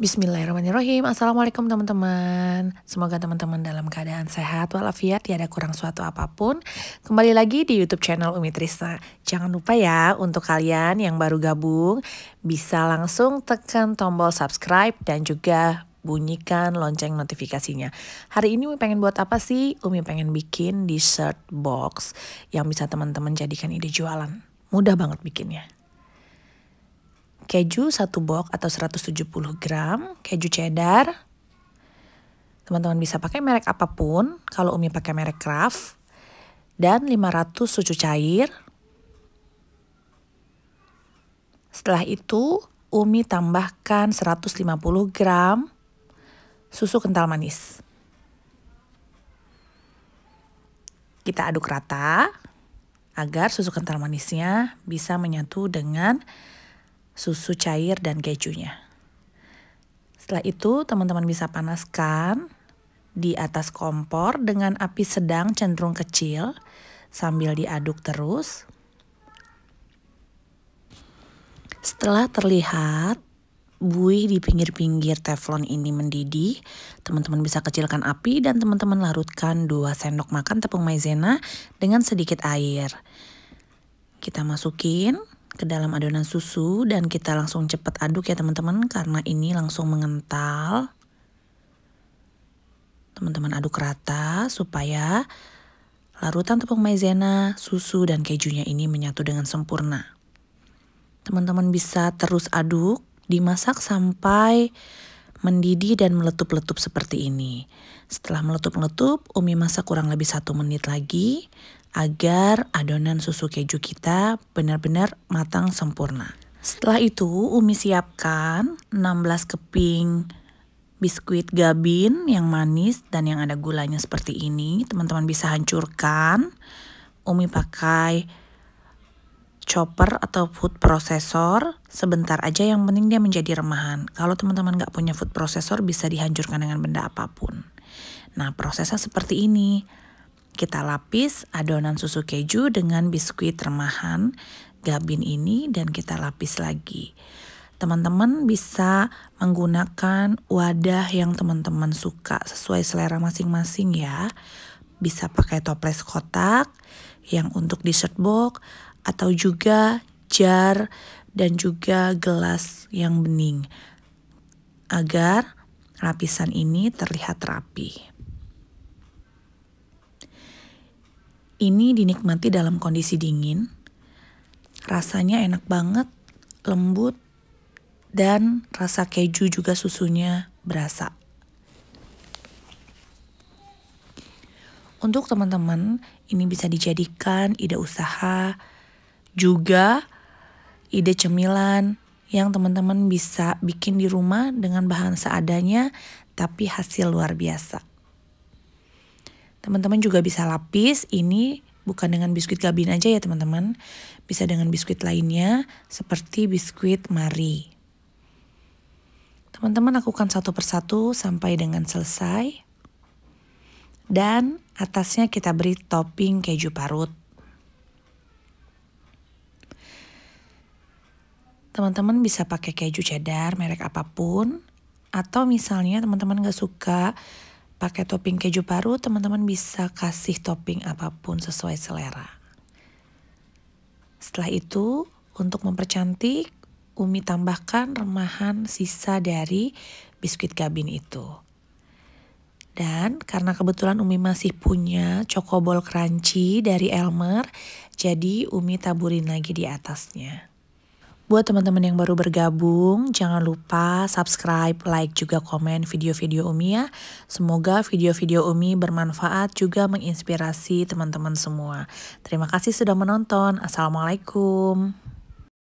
Bismillahirrahmanirrahim. Assalamualaikum teman-teman. Semoga teman-teman dalam keadaan sehat walafiat, tiada kurang suatu apapun. Kembali lagi di YouTube channel Umi Trisna. Jangan lupa ya untuk kalian yang baru gabung bisa langsung tekan tombol subscribe dan juga bunyikan lonceng notifikasinya. Hari ini Umi pengen buat apa sih? Umi pengen bikin dessert box yang bisa teman-teman jadikan ide jualan. Mudah banget bikinnya keju satu box atau 170 gram, keju cheddar. Teman-teman bisa pakai merek apapun, kalau Umi pakai merek Kraft. Dan 500 susu cair. Setelah itu, Umi tambahkan 150 gram susu kental manis. Kita aduk rata agar susu kental manisnya bisa menyatu dengan susu cair dan kejunya. Setelah itu teman-teman bisa panaskan di atas kompor dengan api sedang cenderung kecil sambil diaduk terus. Setelah terlihat buih di pinggir-pinggir teflon ini mendidih, teman-teman bisa kecilkan api dan teman-teman larutkan 2 sendok makan tepung maizena dengan sedikit air. Kita masukin ke dalam adonan susu dan kita langsung cepat aduk ya teman-teman karena ini langsung mengental. Teman-teman aduk rata supaya larutan tepung maizena, susu, dan kejunya ini menyatu dengan sempurna. Teman-teman bisa terus aduk, dimasak sampai mendidih dan meletup-letup seperti ini. Setelah meletup-letup, Umi masak kurang lebih satu menit lagi agar adonan susu keju kita benar-benar matang sempurna. Setelah itu Umi siapkan 16 keping biskuit gabin yang manis dan yang ada gulanya seperti ini. Teman-teman bisa hancurkan. Umi pakai chopper atau food processor sebentar aja yang penting dia menjadi remahan. Kalau teman-teman nggak punya food processor bisa dihancurkan dengan benda apapun. Nah prosesnya seperti ini. Kita lapis adonan susu keju dengan biskuit remahan gabin ini dan kita lapis lagi. Teman-teman bisa menggunakan wadah yang teman-teman suka sesuai selera masing-masing ya. Bisa pakai toples kotak yang untuk dessert box atau juga jar dan juga gelas yang bening agar lapisan ini terlihat rapi. Ini dinikmati dalam kondisi dingin. Rasanya enak banget, lembut, dan rasa keju juga susunya berasa. Untuk teman-teman, ini bisa dijadikan ide usaha, juga ide cemilan yang teman-teman bisa bikin di rumah dengan bahan seadanya, tapi hasil luar biasa. Teman-teman juga bisa lapis ini bukan dengan biskuit gabin aja ya teman-teman. Bisa dengan biskuit lainnya seperti biskuit mari. Teman-teman lakukan satu persatu sampai dengan selesai. Dan atasnya kita beri topping keju parut. Teman-teman bisa pakai keju cheddar merek apapun. Atau misalnya teman-teman gak suka pakai topping keju paru, teman-teman bisa kasih topping apapun sesuai selera. Setelah itu, untuk mempercantik, Umi tambahkan remahan sisa dari biskuit kabin itu. Dan karena kebetulan Umi masih punya cokobol crunchy dari Elmer, jadi Umi taburin lagi di atasnya. Buat teman-teman yang baru bergabung, jangan lupa subscribe, like, juga komen video-video Umi ya. Semoga video-video Umi bermanfaat juga menginspirasi teman-teman semua. Terima kasih sudah menonton. Assalamualaikum.